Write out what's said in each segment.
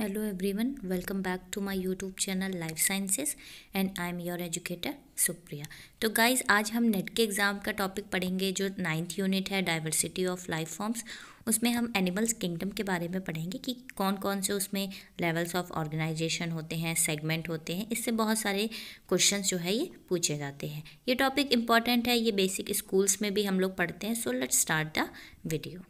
hello everyone welcome back to my YouTube channel life sciences and I am your educator Supriya तो guys आज हम net के exam का topic पढ़ेंगे जो नाइन्थ यूनिट है डाइवर्सिटी ऑफ लाइफ फॉर्म्स उसमें हम एनिमल्स किंगडम के बारे में पढ़ेंगे कि कौन कौन से उसमें लेवल्स ऑफ ऑर्गेनाइजेशन होते हैं सेगमेंट होते हैं इससे बहुत सारे क्वेश्चन जो है ये पूछे जाते हैं ये टॉपिक इंपॉर्टेंट है ये बेसिक स्कूल्स में भी हम लोग पढ़ते हैं so let start the video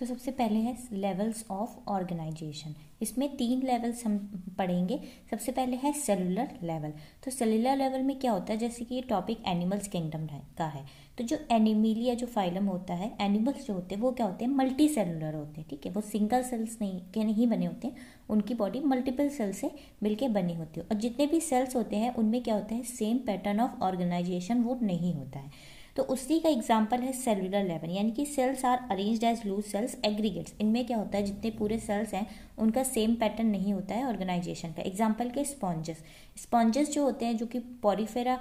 तो सबसे पहले है लेवल्स ऑफ ऑर्गेनाइजेशन इसमें तीन लेवल्स हम पढ़ेंगे सबसे पहले है सेलुलर लेवल तो सेलुलर लेवल में क्या होता है जैसे कि ये टॉपिक एनिमल्स किंगडम का है तो जो एनिमिलिया जो फाइलम होता है एनिमल्स जो होते हैं वो क्या होते हैं मल्टी सेलुलर होते हैं ठीक है वो सिंगल सेल्स नहीं के नहीं बने होते हैं उनकी बॉडी मल्टीपल सेल्स से मिलकर बनी होती है और जितने भी सेल्स होते हैं उनमें क्या होता है सेम पैटर्न ऑफ ऑर्गेनाइजेशन वो नहीं होता है तो उसी का एग्जाम्पल है सेलुलर लेवल यानी कि cells are arrange as loose cells aggregates इनमें क्या होता है जितने पूरे सेल्स हैं उनका सेम पैटर्न नहीं होता है ऑर्गेनाइजेशन का एग्जाम्पल के स्पॉन्जेस स्पॉन्जेस जो होते हैं जो कि पॉरीफेरा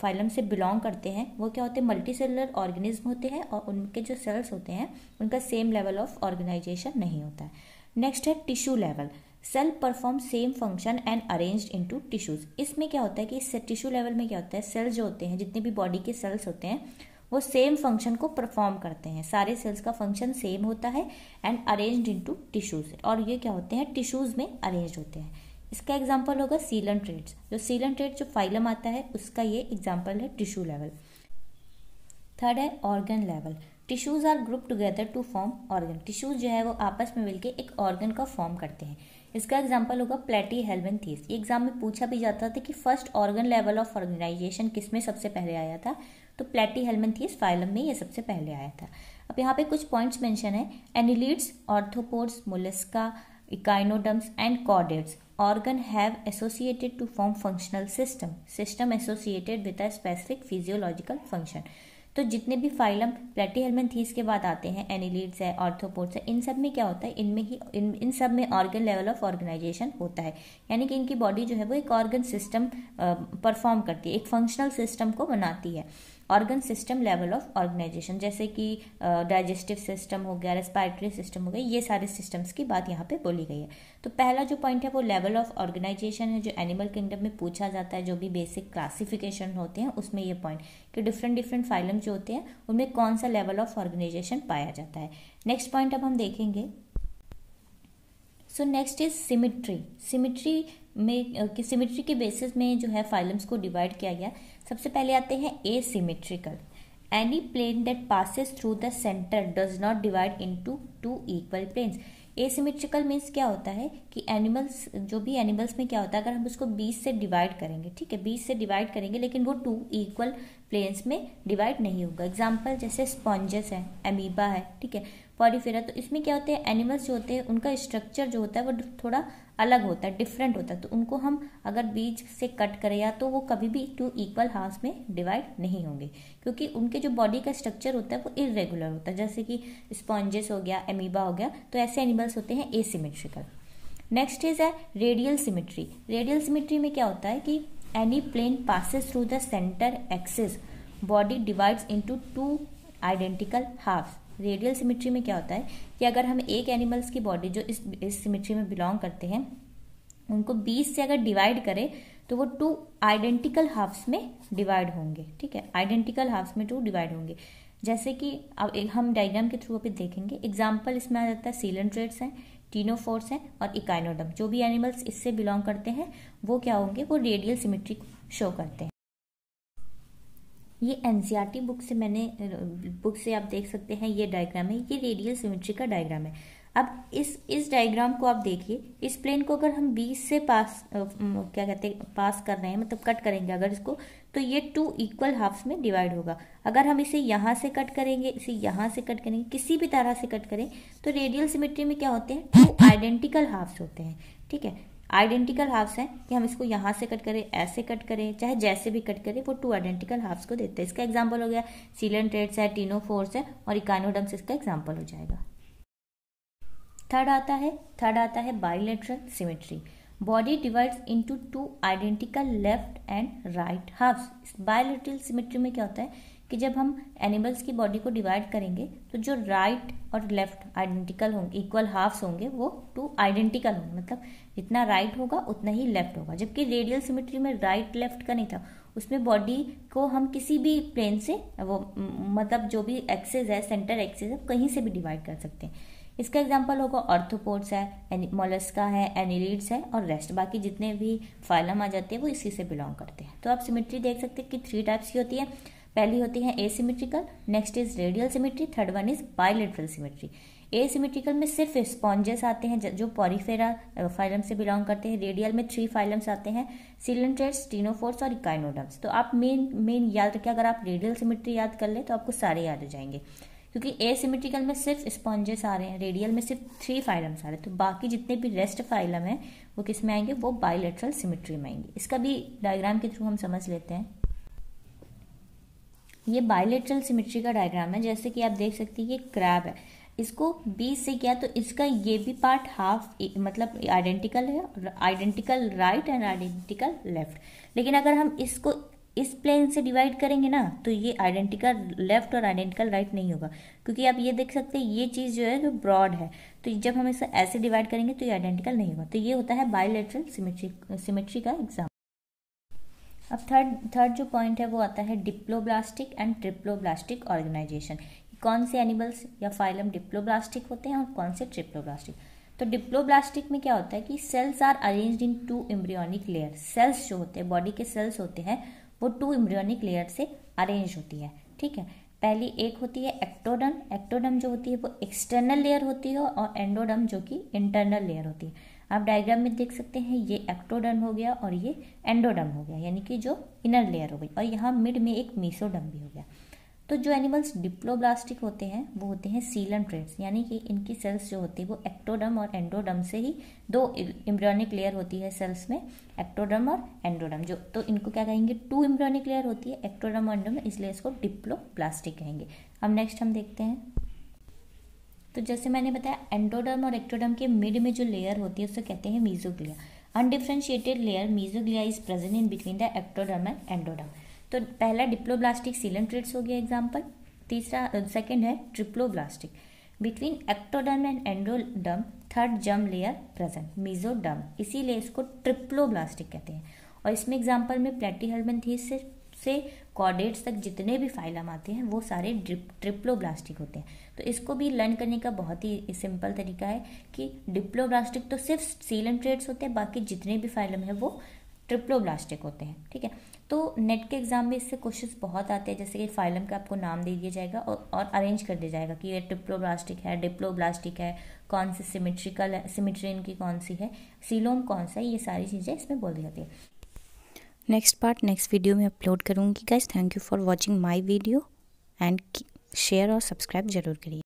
फाइलम से बिलोंग करते हैं वो क्या होते हैं मल्टी सेलुलर ऑर्गेनिज्म होते हैं और उनके जो सेल्स होते हैं उनका सेम लेवल ऑफ ऑर्गेनाइजेशन नहीं होता है नेक्स्ट है tissue level cell perform same function and into tissues इसमें क्या होता है कि इस टिश्यू लेवल में क्या होता है सेल्स जो होते हैं जितने भी बॉडी के सेल्स होते हैं वो सेम फंक्शन को परफॉर्म करते हैं सारे सेल्स का फंक्शन सेम होता है एंड इन टू टिश्यूज और ये क्या होते हैं टिश्यूज में अरेंज होते हैं इसका एग्जाम्पल होगा सीलन ट्रेड्स जो सीलन ट्रेड जो फाइलम आता है उसका ये एग्जाम्पल है टिश्यू लेवल थर्ड है organ level tissues are group together to form organ tissues जो है वो आपस में मिलके एक ऑर्गन का फॉर्म करते हैं इसका एग्जाम्पल होगा प्लेटी हेल्वन थीस ये एग्जाम में पूछा भी जाता था कि first organ level of organisation किस में सबसे पहले आया था तो प्लेटी हेल्वन थीस फाइलम में ये सबसे पहले आया था अब यहाँ पे कुछ पॉइंट्स मेंशन है annelids arthropods mollusca echinoderms and chordates organ have associated to form functional system system associated with a specific physiological function तो जितने भी फाइलम प्लेटीहेलमेंथीस के बाद आते हैं एनिलीड्स है ऑर्थोपोड्स है इन सब में क्या होता है इनमें ही इन इन सब में ऑर्गन लेवल ऑफ ऑर्गेनाइजेशन होता है यानी कि इनकी बॉडी जो है वो एक ऑर्गन सिस्टम परफॉर्म करती है एक फंक्शनल सिस्टम को बनाती है organ system level of organisation जैसे कि डाइजेस्टिव सिस्टम हो गया रेस्पायरेटरी सिस्टम हो गया ये सारे सिस्टम्स की बात यहाँ पे बोली गई है तो पहला जो पॉइंट है वो लेवल ऑफ ऑर्गेनाइजेशन है जो एनिमल किंगडम में पूछा जाता है जो भी बेसिक क्लासिफिकेशन होते हैं उसमें ये पॉइंट कि डिफरेंट डिफरेंट फाइलम जो होते हैं उनमें कौन सा लेवल ऑफ ऑर्गेनाइजेशन पाया जाता है नेक्स्ट पॉइंट अब हम देखेंगे so next is symmetry symmetry में कि सिमिट्री के बेसिस में जो है फाइलम्स को डिवाइड किया गया सबसे पहले आते हैं asymmetrical any plane that passes through the centre does not divide into two equal planes asymmetrical means क्या होता है कि एनिमल्स जो भी एनिमल्स में क्या होता है अगर हम उसको बीस से डिवाइड करेंगे ठीक है बीस से डिवाइड करेंगे लेकिन वो टू इक्वल प्लेन्स में डिवाइड नहीं होगा एग्जाम्पल जैसे स्पॉन्जेस है अमीबा है ठीक है पॉलीफेरा तो इसमें क्या होते हैं एनिमल्स जो होते हैं उनका स्ट्रक्चर जो होता है वो थोड़ा अलग होता है डिफरेंट होता है तो उनको हम अगर बीज से कट करें या तो वो कभी भी टू इक्वल हाफ में डिवाइड नहीं होंगे क्योंकि उनके जो बॉडी का स्ट्रक्चर होता है वो इरेगुलर होता है जैसे कि स्पॉन्जेस हो गया एमीबा हो गया तो ऐसे एनिमल्स होते हैं एसिमेट्रिकल नेक्स्ट इज है रेडियल सिमेट्री रेडियल सिमेट्री में क्या होता है कि any plane passes through the centre axis body divides into two identical halves radial symmetry में क्या होता है कि अगर हम एक एनिमल्स की बॉडी जो इस इस सिमेट्री में बिलोंग करते हैं उनको 20 से अगर डिवाइड करें तो वो टू आइडेंटिकल हाफ्स में डिवाइड होंगे ठीक है आइडेंटिकल हाफ्स में टू डिवाइड होंगे जैसे कि अब हम डायग्राम के थ्रू अभी देखेंगे एग्जाम्पल इसमें आ जाता है सीलेंट्रेट्स हैं टीनोफोर्स हैं और इकाइनोडम जो भी एनिमल्स इससे बिलोंग करते हैं वो क्या होंगे वो रेडियल सिमेट्री शो करते हैं ये टी बुक e से मैंने बुक से आप देख सकते हैं ये डायग्राम है ये रेडियल सिमेट्री का डायग्राम है अब इस इस डायग्राम को आप देखिए इस प्लेन को अगर हम बीस से पास क्या कहते हैं पास कर रहे हैं मतलब कट करेंगे अगर इसको तो ये टू इक्वल हाफ्स में डिवाइड होगा अगर हम इसे यहाँ से कट करेंगे इसे यहाँ से कट करेंगे किसी भी तरह से कट करें तो रेडियल सिमेट्री में क्या होते हैं टू आइडेंटिकल हाफ्स होते हैं ठीक है आइडेंटिकल हाफ्स हैं कि हम इसको यहाँ से कट करें ऐसे कट करें चाहे जैसे भी कट करें वो टू आइडेंटिकल हाफ्स को देते हैं इसका एग्जाम्पल हो गया सीलन ट्रेड्स है टीनो फोर्स है और इकानोडम्स इसका एग्जाम्पल हो जाएगा थर्ड आता है थर्ड आता है bilateral symmetry body divides into two identical left and right halves bilateral symmetry में क्या होता है कि जब हम एनिमल्स की बॉडी को डिवाइड करेंगे तो जो राइट right और लेफ्ट आइडेंटिकल होंगे इक्वल हाफ्स होंगे वो टू आइडेंटिकल होंगे मतलब जितना राइट right होगा उतना ही लेफ्ट होगा जबकि रेडियल सिमेट्री में राइट right, लेफ्ट का नहीं था उसमें बॉडी को हम किसी भी प्लेन से वो मतलब जो भी एक्सेस है सेंटर एक्सेस है कहीं से भी डिवाइड कर सकते हैं इसका एग्जाम्पल होगा ऑर्थोपोड्स है मोलस्का है एनिलीड्स है और रेस्ट बाकी जितने भी फाइलम आ जाते हैं वो इसी से बिलोंग करते हैं तो आप सिमेट्री देख सकते हैं कि थ्री टाइप्स की होती है पहली होती है asymmetrical next is radial symmetry third one is bilateral symmetry asymmetrical में सिर्फ स्पॉन्जेस आते हैं जो पॉरीफेरा फाइलम से बिलोंग करते हैं रेडियल में थ्री फाइलम्स आते हैं सिलेंटर्स टीनोफोर्स और इकाइनोडम्स तो आप मेन मेन याद रखें अगर आप रेडियल सिमेट्री याद कर ले तो आपको सारे याद हो जाएंगे क्योंकि एसिमेट्रिकल में सिर्फ स्पॉन्जेस आ रहे हैं रेडियल में सिर्फ थ्री फाइलम्स आ रहे हैं तो बाकी जितने भी रेस्ट फाइलम हैं वो किस में आएंगे वो बायोलेट्रल सिमेट्री में आएंगे इसका भी डायग्राम के थ्रू हम समझ लेते हैं ये बायोलेटरल सिमेट्री का डायग्राम है जैसे कि आप देख सकते हैं ये क्रैब है इसको बीस से किया तो इसका ये भी पार्ट हाफ मतलब आइडेंटिकल है identical right and identical left लेकिन अगर हम इसको इस प्लेन से डिवाइड करेंगे ना तो ये आइडेंटिकल लेफ्ट और आइडेंटिकल राइट नहीं होगा क्योंकि आप ये देख सकते हैं ये चीज़ जो है जो ब्रॉड है तो जब हम इसे ऐसे डिवाइड करेंगे तो ये आइडेंटिकल नहीं होगा तो ये होता है बायोलेटरल सिमेट्री सिमेट्री का एग्जाम अब थर्ड थर्ड जो पॉइंट है वो आता है डिप्लोब्लास्टिक एंड ट्रिप्लोब्लास्टिक ऑर्गेनाइजेशन कौन से एनिमल्स या फाइलम डिप्लोब्लास्टिक होते हैं और कौन से ट्रिप्लोब्लास्टिक तो डिप्लोब्लास्टिक में क्या होता है कि cells are arranged in two embryonic layer cells जो होते हैं बॉडी के सेल्स होते हैं वो टू इम्ब्रियोनिक लेयर से अरेंज होती है ठीक है पहली एक होती है एक्टोडम एक्टोडम जो होती है वो एक्सटर्नल लेयर होती है और एंडोडम जो कि इंटरनल लेयर होती है आप डायग्राम में देख सकते हैं ये एक्टोडर्म हो गया और ये एंडोडर्म हो गया यानी कि जो इनर लेयर हो गई और यहाँ मिड में एक मीसोडर्म भी हो गया तो जो एनिमल्स डिप्लोब्लास्टिक होते हैं वो होते हैं सीलन ट्रेड्स यानी कि इनकी सेल्स जो होती है वो एक्टोडर्म और एंडोडर्म से ही दो इम्ब्रॉनिक लेयर होती है सेल्स में एक्टोडर्म और एंडोडर्म जो तो इनको क्या कहेंगे टू इम्ब्रॉनिक लेयर होती है एक्टोडर्म और एंडोडम इसलिए इसको डिप्लोब्लास्टिक कहेंगे अब नेक्स्ट हम देखते हैं तो जैसे मैंने बताया एंडोडर्म और एक्टोडर्म के मिड में जो लेयर होती है उसे कहते हैं mesoglea undifferentiated layer mesoglea is present in between the ectoderm and endoderm तो पहला डिप्लोब्लास्टिक सीलेंट्रेट्स हो गया एग्जाम्पल तीसरा सेकेंड uh, है triploblastic between ectoderm and endoderm third germ layer present mesoderm इसीलिए इसको ट्रिप्लोब्लास्टिक कहते हैं और इसमें एग्जाम्पल में प्लेटी हेल्मेंथीस से, से कॉर्डेट्स तक जितने भी फाइलम आते हैं वो सारे ड्रिप ट्रिप्लोब्लास्टिक होते हैं तो इसको भी लर्न करने का बहुत ही सिंपल तरीका है कि डिप्लोब्लास्टिक तो सिर्फ सीलम ट्रेड्स होते हैं बाकी जितने भी फाइलम है वो ट्रिप्लोब्लास्टिक होते हैं ठीक है तो नेट के एग्ज़ाम में इससे क्वेश्चन बहुत आते हैं जैसे कि फाइलम का आपको नाम दे दिया जाएगा और और अरेंज कर दिया जाएगा कि ये ट्रिप्लोब्लास्टिक है डिप्लोब्लास्टिक है कौन सी सिमेट्रिकल है सिमेट्री इनकी कौन सी है सीलोम कौन सा है ये सारी चीज़ें इसमें बोल दी जाती है नेक्स्ट पार्ट नेक्स्ट वीडियो में अपलोड करूँगी guys thank you for watching my video and share और सब्सक्राइब ज़रूर करिए